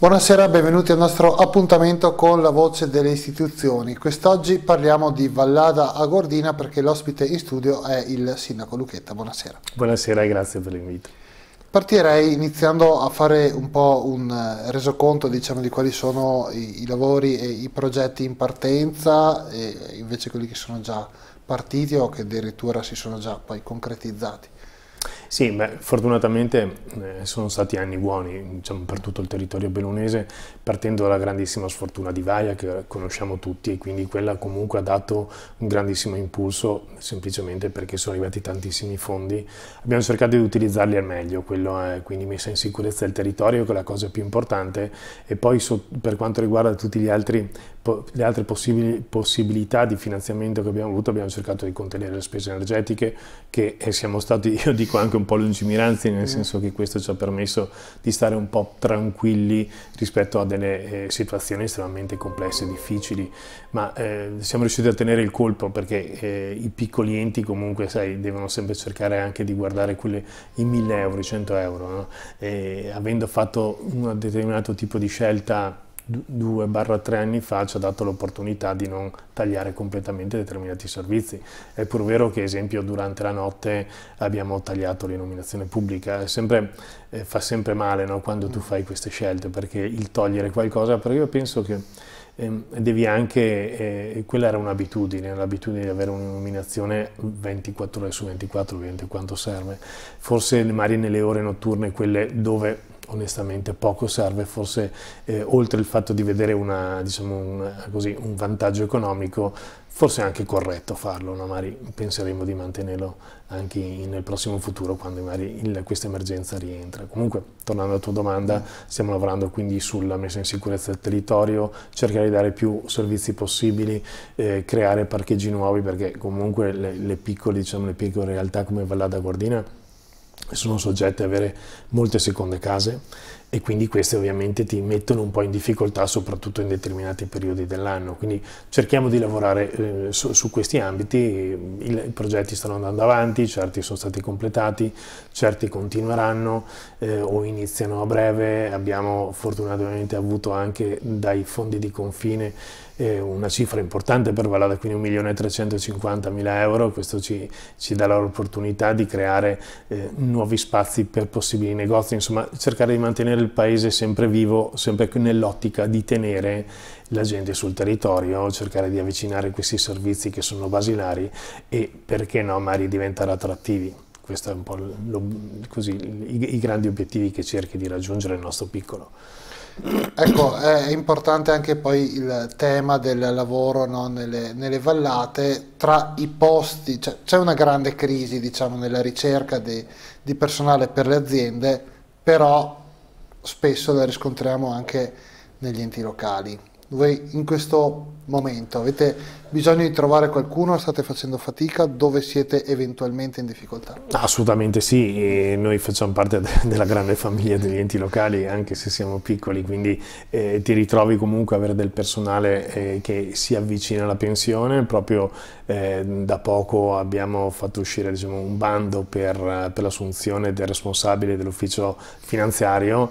Buonasera, benvenuti al nostro appuntamento con la voce delle istituzioni. Quest'oggi parliamo di Vallada a Gordina perché l'ospite in studio è il sindaco Lucchetta. Buonasera. Buonasera e grazie per l'invito. Partirei iniziando a fare un po' un eh, resoconto diciamo, di quali sono i, i, lavori e i progetti in partenza e invece quelli che sono già partiti o che addirittura si sono già poi concretizzati. Sì, beh, fortunatamente eh, sono stati anni buoni diciamo, per tutto il territorio bellunese, partendo dalla grandissima sfortuna di Vaia che conosciamo tutti e quindi quella comunque ha dato un grandissimo impulso semplicemente perché sono arrivati tantissimi fondi. Abbiamo cercato di utilizzarli al meglio, quello è quindi messa in sicurezza del territorio che è la cosa più importante e poi so, per quanto riguarda tutte le altre possibili, possibilità di finanziamento che abbiamo avuto abbiamo cercato di contenere le spese energetiche che eh, siamo stati, io dico anche un po' lungimiranti, nel mm. senso che questo ci ha permesso di stare un po' tranquilli rispetto a delle eh, situazioni estremamente complesse, difficili, ma eh, siamo riusciti a tenere il colpo perché eh, i piccoli enti comunque, sai, devono sempre cercare anche di guardare quelle, i 1000 euro, i 100 euro, no? e, avendo fatto un determinato tipo di scelta 2-3 anni fa ci ha dato l'opportunità di non tagliare completamente determinati servizi. È pur vero che, ad esempio, durante la notte abbiamo tagliato l'illuminazione pubblica. Sempre, eh, fa sempre male no, quando tu fai queste scelte, perché il togliere qualcosa, però io penso che eh, devi anche, eh, quella era un'abitudine, l'abitudine di avere un'illuminazione 24 ore su 24, ovviamente quanto serve. Forse magari nelle ore notturne, quelle dove onestamente poco serve, forse eh, oltre il fatto di vedere una, diciamo un, così, un, vantaggio economico, forse è anche corretto farlo, no? magari penseremo di mantenerlo anche in, nel prossimo futuro quando magari il, questa emergenza rientra. Comunque, tornando alla tua domanda, stiamo lavorando quindi sulla messa in sicurezza del territorio, cercare di dare più servizi possibili, eh, creare parcheggi nuovi perché comunque le, le piccole, diciamo, le piccole realtà come Vallada Guardina sono soggetti ad avere molte seconde case e quindi queste ovviamente ti mettono un po' in difficoltà soprattutto in determinati periodi dell'anno. Quindi cerchiamo di lavorare eh, su, su, questi ambiti, I, i, progetti stanno andando avanti, certi sono stati completati, certi continueranno eh, o iniziano a breve, abbiamo fortunatamente avuto anche dai fondi di confine una cifra importante per Valada, quindi 1.350.000 euro, questo ci, ci dà l'opportunità di creare eh, nuovi spazi per possibili negozi, insomma cercare di mantenere il paese sempre vivo, sempre nell'ottica di tenere la gente sul territorio, cercare di avvicinare questi servizi che sono basilari e perché no, magari diventare attrattivi. Questi sono un po' lo, così, i, i grandi obiettivi che cerchi di raggiungere il nostro piccolo. Ecco, è importante anche poi il tema del lavoro no? nelle, nelle, vallate, tra i posti, cioè, c'è una grande crisi diciamo, nella ricerca di, di personale per le aziende, però spesso la riscontriamo anche negli enti locali dove in questo momento avete bisogno di trovare qualcuno, state facendo fatica, dove siete eventualmente in difficoltà? Assolutamente sì, e noi facciamo parte della grande famiglia degli enti locali anche se siamo piccoli, quindi eh, ti ritrovi comunque a avere del personale eh, che si avvicina alla pensione, proprio eh, da poco abbiamo fatto uscire diciamo, un bando per, per l'assunzione del responsabile dell'ufficio finanziario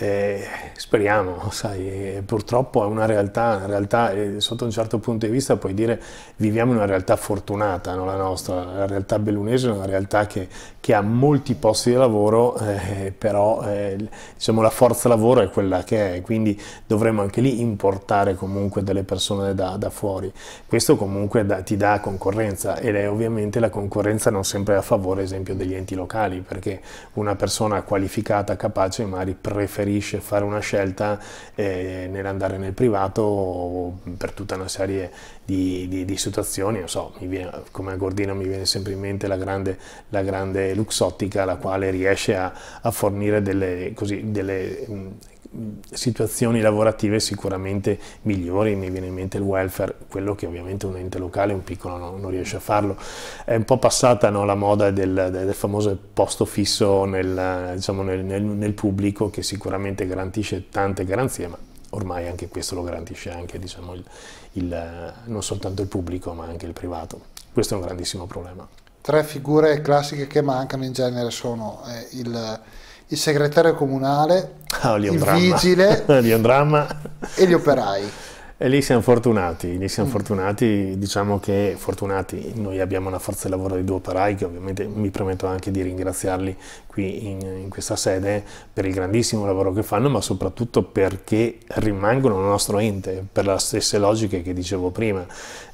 eh, speriamo, sai, purtroppo è una realtà, una realtà eh, sotto un certo punto di vista puoi dire viviamo in una realtà fortunata, non la nostra, la realtà bellunese è una realtà che, che ha molti posti di lavoro, eh, però eh, diciamo, la forza lavoro è quella che è, quindi dovremmo anche lì importare comunque delle persone da, da fuori. Questo comunque da, ti dà concorrenza ed è ovviamente la concorrenza non sempre a favore, ad esempio, degli enti locali, perché una persona qualificata, capace, magari preferisce preferisce fare una scelta eh, nell'andare nel privato per tutta una serie di, di, di situazioni. So, viene, come a Gordino mi viene sempre in mente la grande, la grande Luxottica, la quale riesce a, a fornire delle, così, delle situazioni lavorative sicuramente migliori, mi viene in mente il welfare, quello che ovviamente un ente locale, un piccolo non, non riesce a farlo. È un po' passata no, la moda del, del, famoso posto fisso nel, diciamo, nel, nel, nel pubblico che sicuramente garantisce tante garanzie, ma ormai anche questo lo garantisce anche, diciamo, il, il, non soltanto il pubblico ma anche il privato. Questo è un grandissimo problema. Tre figure classiche che mancano in genere sono eh, il, il, segretario comunale, Ah, il vigile, lì un dramma. e gli operai. E lì siamo fortunati, lì siamo mm. fortunati, diciamo che fortunati, noi abbiamo una forza di lavoro di due operai che ovviamente mi permetto anche di ringraziarli qui in, in questa sede per il grandissimo lavoro che fanno, ma soprattutto perché rimangono nel nostro ente, per le stesse logiche che dicevo prima,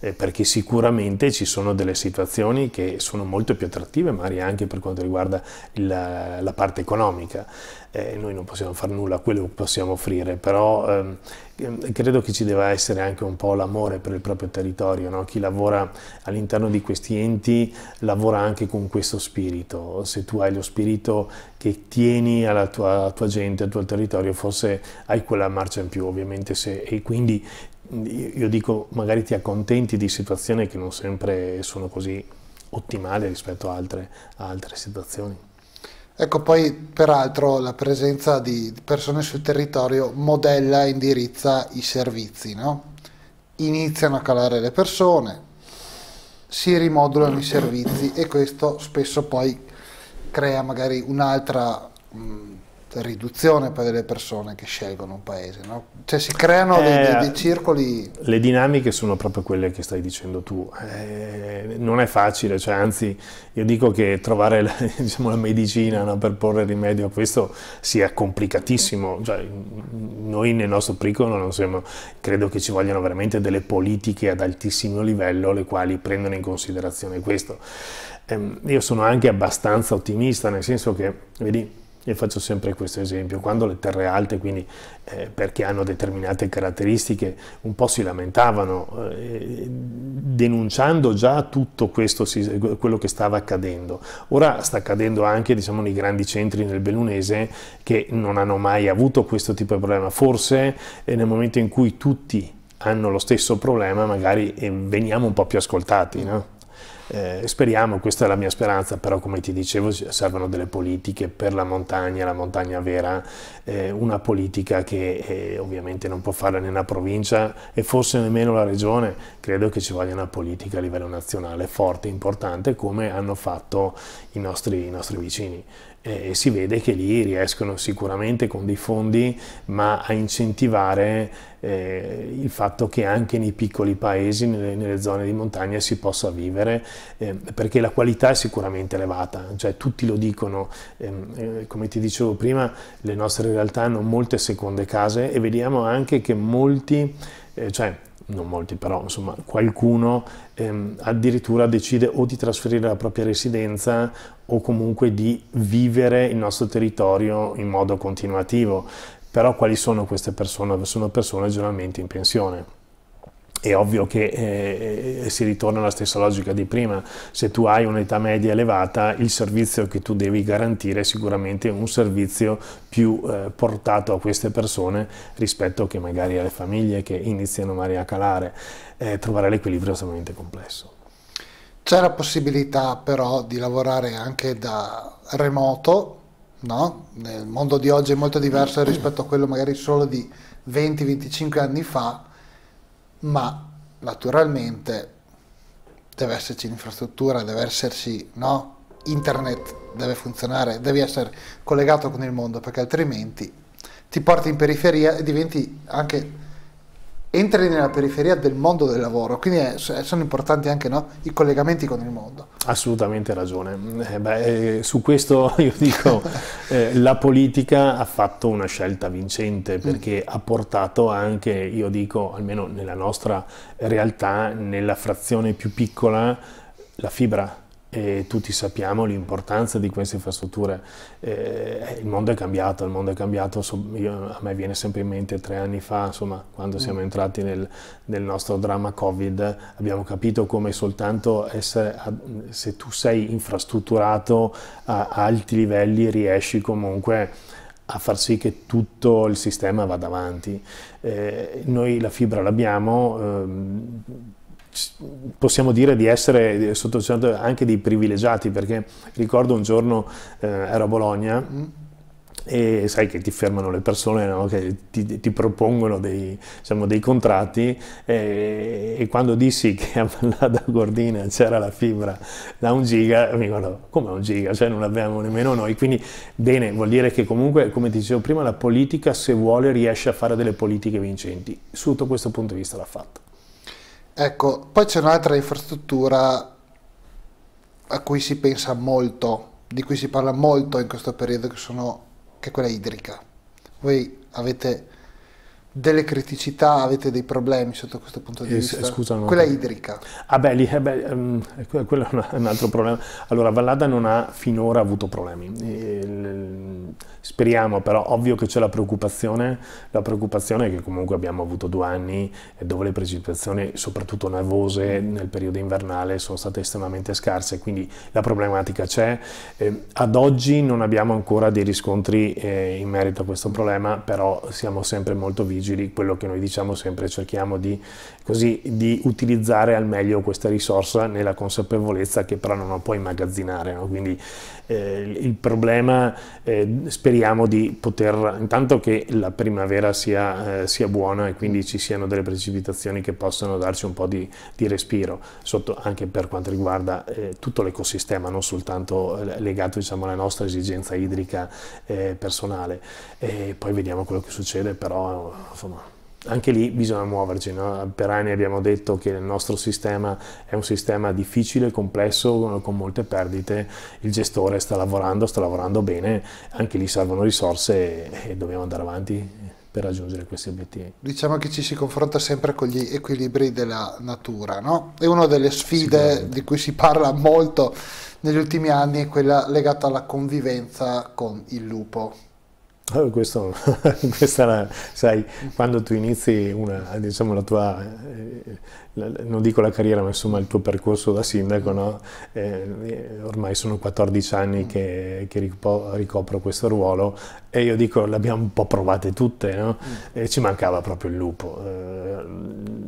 eh, perché sicuramente ci sono delle situazioni che sono molto più attrattive, magari anche per quanto riguarda la, la parte economica eh, noi non possiamo fare nulla, quello possiamo offrire, però ehm, ehm, credo che ci debba essere anche un po' l'amore per il proprio territorio, no? chi lavora all'interno di questi enti lavora anche con questo spirito, se tu hai lo spirito che tieni alla tua, tua gente, al tuo territorio, forse hai quella marcia in più ovviamente se, e quindi io dico magari ti accontenti di situazioni che non sempre sono così ottimali rispetto a altre, a altre situazioni. Ecco poi peraltro la presenza di persone sul territorio modella e indirizza i servizi, no? iniziano a calare le persone, si rimodulano i servizi e questo spesso poi crea magari un'altra mm, riduzione per le persone che scelgono un paese, no? cioè si creano eh, dei, dei, circoli. Le dinamiche sono proprio quelle che stai dicendo tu, eh, non è facile, cioè, anzi io dico che trovare la, diciamo, la medicina no, per porre rimedio a questo sia complicatissimo, cioè, noi nel nostro piccolo non siamo, credo che ci vogliano veramente delle politiche ad altissimo livello le quali prendono in considerazione questo. Eh, io sono anche abbastanza ottimista, nel senso che, vedi, io faccio sempre questo esempio, quando le terre alte, quindi eh, perché hanno determinate caratteristiche, un po' si lamentavano, eh, denunciando già tutto questo, quello che stava accadendo. Ora sta accadendo anche diciamo, nei grandi centri nel Bellunese che non hanno mai avuto questo tipo di problema. Forse eh, nel momento in cui tutti hanno lo stesso problema, magari eh, veniamo un po' più ascoltati. No? Eh, speriamo, questa è la mia speranza, però come ti dicevo servono delle politiche per la montagna, la montagna vera, eh, una politica che eh, ovviamente non può fare né la provincia e forse nemmeno la regione, credo che ci voglia una politica a livello nazionale forte, importante come hanno fatto i nostri, i nostri vicini e si vede che lì riescono sicuramente con dei fondi ma a incentivare eh, il fatto che anche nei piccoli paesi, nelle, nelle zone di montagna si possa vivere eh, perché la qualità è sicuramente elevata, cioè tutti lo dicono, ehm, eh, come ti dicevo prima le nostre realtà hanno molte seconde case e vediamo anche che molti, eh, cioè non molti però, insomma qualcuno ehm, addirittura decide o di trasferire la propria residenza o comunque di vivere il nostro territorio in modo continuativo. Però quali sono queste persone? Sono persone generalmente in pensione è ovvio che eh, si ritorna alla stessa logica di prima, se tu hai un'età media elevata il servizio che tu devi garantire è sicuramente un servizio più eh, portato a queste persone rispetto che magari alle famiglie che iniziano magari a calare, eh, trovare l'equilibrio è estremamente complesso. C'è la possibilità però di lavorare anche da remoto, no? Nel mondo di oggi è molto diverso rispetto a quello magari solo di 20-25 anni fa, ma naturalmente deve esserci l'infrastruttura, deve esserci no? internet, deve funzionare, devi essere collegato con il mondo perché altrimenti ti porti in periferia e diventi anche entri nella periferia del mondo del lavoro, quindi è, eh, sono importanti anche no, i collegamenti con il mondo. Assolutamente ragione. Eh, beh, eh, su questo io dico, eh, la politica ha fatto una scelta vincente mm. perché mm. ha portato anche, io dico, almeno nella nostra realtà, nella frazione più piccola, la fibra e tutti sappiamo l'importanza di queste infrastrutture. Eh, il mondo è cambiato, il mondo è cambiato, io, a me viene sempre in mente tre anni fa, insomma, quando siamo mm. entrati nel, nel nostro dramma Covid, abbiamo capito come soltanto essere, se tu sei infrastrutturato a alti livelli riesci comunque a far sì che tutto il sistema vada avanti. Eh, noi la fibra l'abbiamo. Ehm, possiamo dire di essere sotto certo anche dei privilegiati perché ricordo un giorno eh, ero a Bologna e sai che ti fermano le persone no? che ti, ti, propongono dei, diciamo, dei contratti e, e, quando dissi che a Vallada Gordina c'era la fibra da un giga mi dicono come un giga cioè non l'abbiamo nemmeno noi quindi bene vuol dire che comunque come ti dicevo prima la politica se vuole riesce a fare delle politiche vincenti sotto questo punto di vista l'ha fatta Ecco, poi c'è un'altra infrastruttura a cui si pensa molto, di cui si parla molto in questo periodo, che, sono, che è quella idrica. Voi avete delle criticità, avete dei problemi sotto questo punto di eh, vista? scusa, no. Quella idrica. Ah beh, lì, eh beh, um, quello è un altro problema. Allora, Vallada non ha finora avuto problemi. Il, speriamo però, ovvio che c'è la preoccupazione, la preoccupazione è che comunque abbiamo avuto due anni eh, dove le precipitazioni, soprattutto nevose, nel periodo invernale sono state estremamente scarse, quindi la problematica c'è. Eh, ad oggi non abbiamo ancora dei riscontri in merito a questo problema, però siamo sempre molto vigili vigili, quello che noi diciamo sempre, cerchiamo di, così, di utilizzare al meglio questa risorsa nella consapevolezza che però non la puoi immagazzinare, no? quindi eh, il problema eh, speriamo di poter, intanto che la primavera sia, eh, sia, buona e quindi ci siano delle precipitazioni che possano darci un po' di, di respiro, sotto, anche per quanto riguarda eh, tutto l'ecosistema, non soltanto eh, legato diciamo, alla nostra esigenza idrica eh, personale. E poi vediamo quello che succede, però insomma anche lì bisogna muoverci. No? Per anni abbiamo detto che il nostro sistema è un sistema difficile, complesso, con molte perdite. Il gestore sta lavorando, sta lavorando bene, anche lì servono risorse e dobbiamo andare avanti per raggiungere questi obiettivi. Diciamo che ci si confronta sempre con gli equilibri della natura, no? E una delle sfide di cui si parla molto negli ultimi anni è quella legata alla convivenza con il lupo. Eh, questo, questa la, sai, quando tu inizi una, diciamo la tua, eh, non dico la carriera, ma insomma il tuo percorso da sindaco, no? eh, eh ormai sono 14 anni che, che ricopro questo ruolo e io dico le abbiamo un po' provate tutte, no? Mm. E ci mancava proprio il lupo. Eh,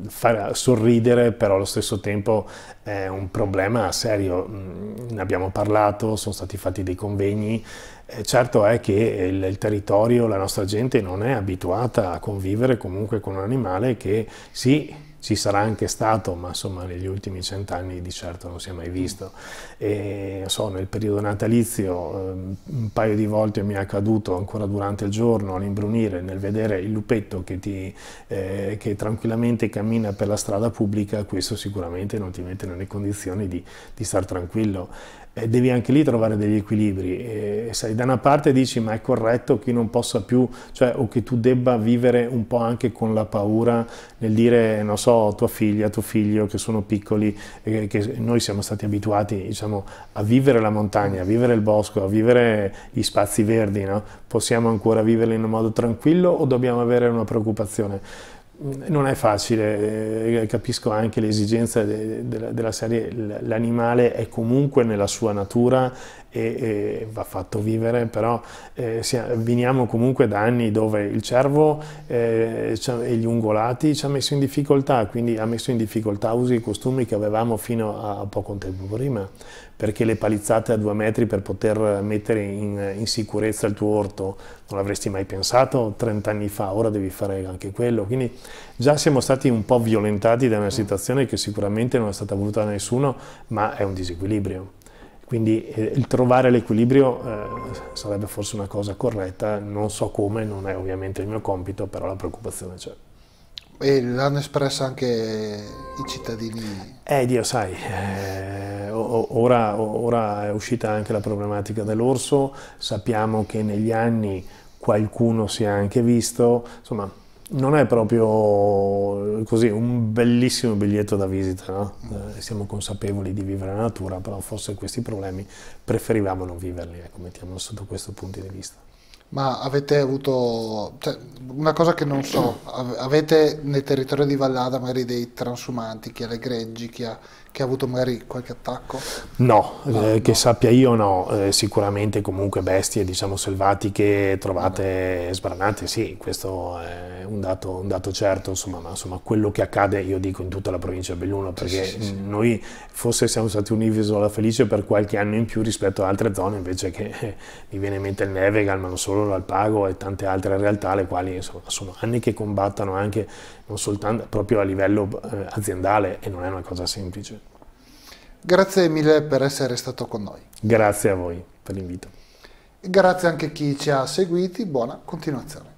far sorridere però allo stesso tempo è un problema serio, mm, ne abbiamo parlato, sono stati fatti dei convegni, eh, certo è che il, il, territorio, la nostra gente non è abituata a convivere comunque con un animale che sì, ci sarà anche stato, ma insomma negli ultimi cent'anni di certo non si è mai visto. E, so, nel periodo natalizio ehm, un paio di volte mi è accaduto ancora durante il giorno all'imbrunire nel vedere il lupetto che, ti, eh, che, tranquillamente cammina per la strada pubblica, questo sicuramente non ti mette nelle condizioni di, di star tranquillo eh, devi anche lì trovare degli equilibri. E, sai, da una parte dici ma è corretto che non possa più, cioè o che tu debba vivere un po' anche con la paura nel dire, non so, tua figlia, tuo figlio che sono piccoli, eh, che noi siamo stati abituati diciamo, a vivere la montagna, a vivere il bosco, a vivere gli spazi verdi, no? possiamo ancora viverli in un modo tranquillo o dobbiamo avere una preoccupazione? non è facile, eh, capisco anche l'esigenza de, de, della serie, l'animale è comunque nella sua natura e, e va fatto vivere, però eh, si, veniamo comunque da anni dove il cervo eh, e gli ungolati ci ha messo in difficoltà, quindi ha messo in difficoltà usi e costumi che avevamo fino a, a poco tempo prima, perché le palizzate a due metri per poter mettere in, in sicurezza il tuo orto non l'avresti mai pensato 30 anni fa, ora devi fare anche quello, quindi già siamo stati un po' violentati da una mm. situazione che sicuramente non è stata voluta da nessuno, ma è un disequilibrio. Quindi eh, il trovare l'equilibrio eh, sarebbe forse una cosa corretta, non so come, non è ovviamente il mio compito, però la preoccupazione c'è. E l'hanno espressa anche i cittadini? Eh Dio sai, eh, ora, ora è uscita anche la problematica dell'orso, sappiamo che negli anni qualcuno si è anche visto, insomma non è proprio così un bellissimo biglietto da visita, no? eh, siamo consapevoli di vivere la natura, però forse questi problemi preferivamo non viverli, ecco, mettiamolo sotto questo punto di vista. Ma avete avuto, cioè, una cosa che non so, avete nel territorio di Vallada magari dei transumanti, chi ha le greggi, chi ha, chi ha avuto magari qualche attacco? No, no, ah, eh, no. che sappia io no, eh, sicuramente comunque bestie diciamo selvatiche trovate sbranate, sì, questo è un dato, un dato certo, insomma, ma insomma quello che accade io dico in tutta la provincia di Belluno, perché sì, sì, sì. noi forse siamo stati un'isola felice per qualche anno in più rispetto ad altre zone, invece che mi viene in mente il Nevegal, ma non solo solo l'Alpago e tante altre realtà, le quali insomma, sono anni che combattono anche non soltanto proprio a livello eh, aziendale e non è una cosa semplice. Grazie mille per essere stato con noi. Grazie a voi per l'invito. Grazie anche a chi ci ha seguiti, buona continuazione.